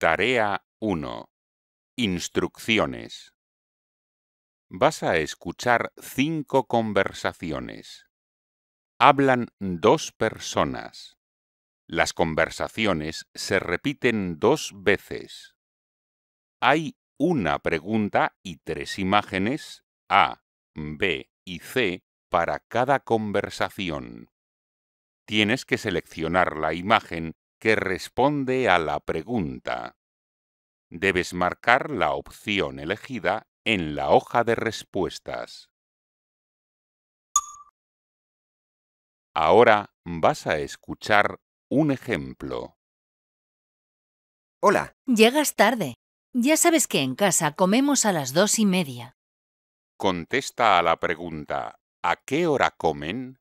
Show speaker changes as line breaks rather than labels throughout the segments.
Tarea 1. Instrucciones. Vas a escuchar cinco conversaciones. Hablan dos personas. Las conversaciones se repiten dos veces. Hay una pregunta y tres imágenes A, B y C para cada conversación. Tienes que seleccionar la imagen que responde a la pregunta. Debes marcar la opción elegida en la hoja de respuestas. Ahora vas a escuchar un ejemplo. Hola.
Llegas tarde. Ya sabes que en casa comemos a las dos y media.
Contesta a la pregunta ¿A qué hora comen?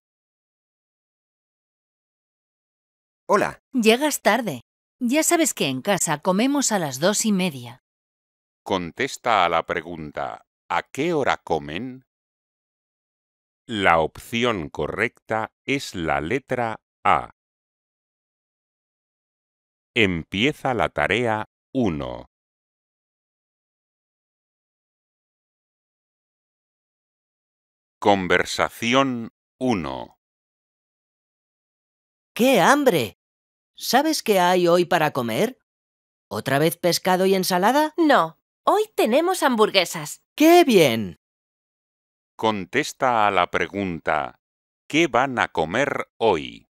Hola.
Llegas tarde. Ya sabes que en
casa comemos a las dos y media.
Contesta a la pregunta ¿A qué hora comen? La opción correcta es
la letra A. Empieza la tarea 1. Conversación 1. ¡Qué hambre! ¿Sabes qué hay hoy para comer?
¿Otra vez pescado y ensalada? No, hoy tenemos hamburguesas. ¡Qué bien!
Contesta a la pregunta, ¿qué van a comer hoy?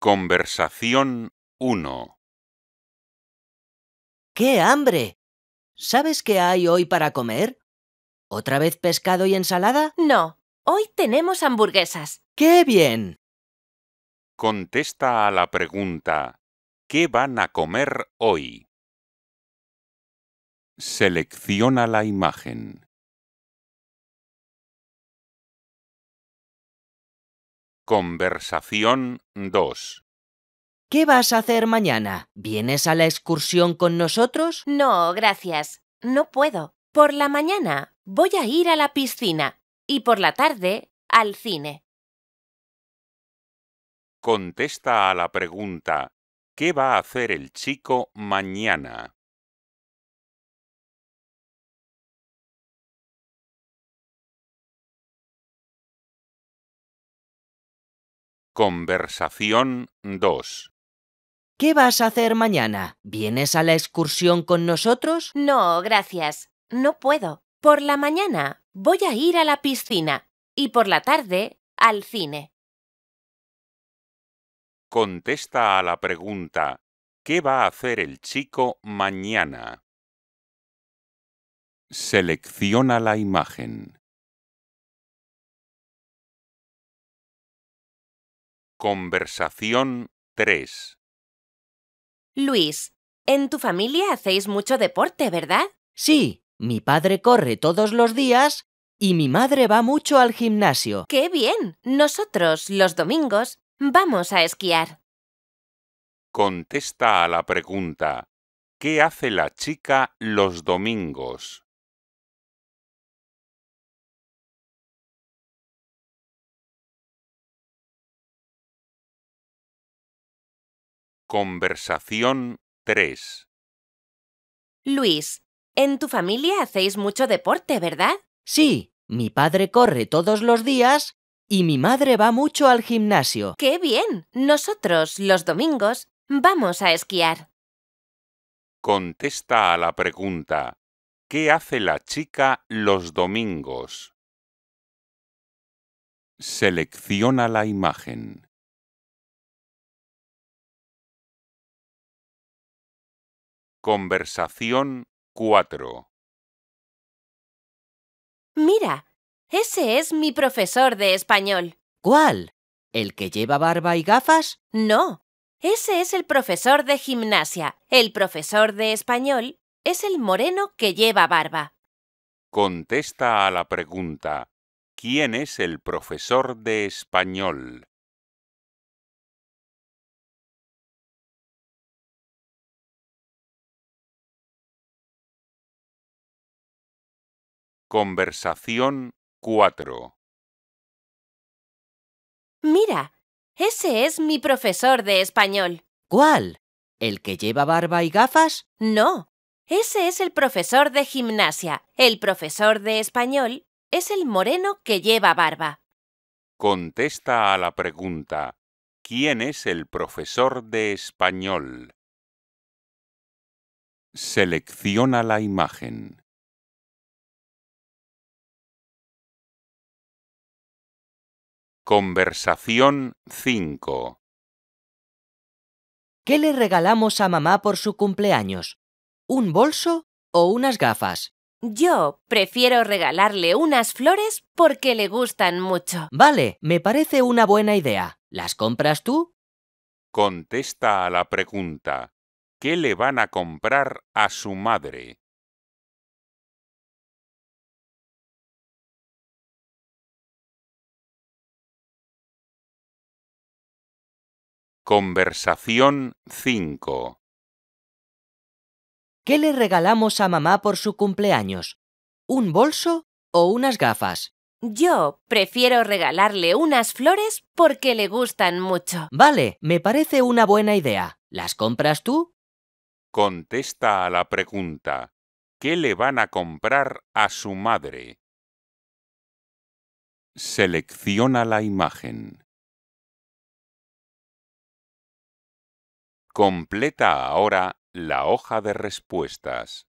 Conversación 1
¡Qué hambre!
¿Sabes qué hay hoy para comer? ¿Otra vez pescado y ensalada?
No, hoy tenemos hamburguesas. ¡Qué bien!
Contesta a la pregunta, ¿qué van a comer hoy?
Selecciona la imagen.
Conversación 2
¿Qué vas a hacer mañana? ¿Vienes a la excursión con nosotros? No,
gracias. No puedo. Por la mañana voy a ir a la piscina y por la tarde al cine.
Contesta a la pregunta ¿Qué va a hacer el chico mañana?
Conversación
2
¿Qué vas a hacer mañana? ¿Vienes a la excursión con
nosotros? No, gracias. No puedo. Por la mañana voy a ir a la piscina y por la tarde al cine.
Contesta a la pregunta ¿Qué va a hacer el chico mañana? Selecciona la imagen.
Conversación 3
Luis, en tu familia hacéis mucho deporte, ¿verdad?
Sí, mi padre corre todos los días y mi madre va mucho al gimnasio.
¡Qué bien! Nosotros, los domingos, vamos a esquiar.
Contesta a la pregunta, ¿qué hace la chica
los domingos?
Conversación 3
Luis, en tu familia hacéis mucho deporte, ¿verdad?
Sí, mi
padre corre todos los días y mi madre va mucho al gimnasio.
¡Qué bien! Nosotros, los domingos, vamos a esquiar.
Contesta a la pregunta, ¿qué hace la chica los domingos? Selecciona la imagen.
Conversación 4
Mira, ese es mi profesor de español.
¿Cuál? ¿El que lleva barba y gafas? No,
ese es el profesor de gimnasia. El profesor de español es el moreno que lleva barba.
Contesta a la pregunta, ¿quién es el profesor de español?
Conversación 4
Mira, ese es mi profesor de español.
¿Cuál? ¿El que lleva barba y gafas?
No, ese es el profesor de gimnasia. El profesor de español es el moreno que lleva barba.
Contesta a la pregunta, ¿quién es el profesor de español? Selecciona
la imagen. Conversación 5
¿Qué le regalamos a mamá por su cumpleaños? ¿Un bolso o unas gafas?
Yo prefiero regalarle unas flores porque le gustan mucho.
Vale, me parece una buena idea.
¿Las compras tú? Contesta a la pregunta. ¿Qué le van a comprar a su madre? Conversación 5
¿Qué le regalamos
a mamá por su cumpleaños? ¿Un bolso o unas gafas?
Yo prefiero regalarle unas flores porque le gustan mucho. Vale,
me parece una buena idea.
¿Las compras tú? Contesta a la pregunta. ¿Qué le van a comprar a su madre? Selecciona la imagen. Completa ahora la hoja de respuestas.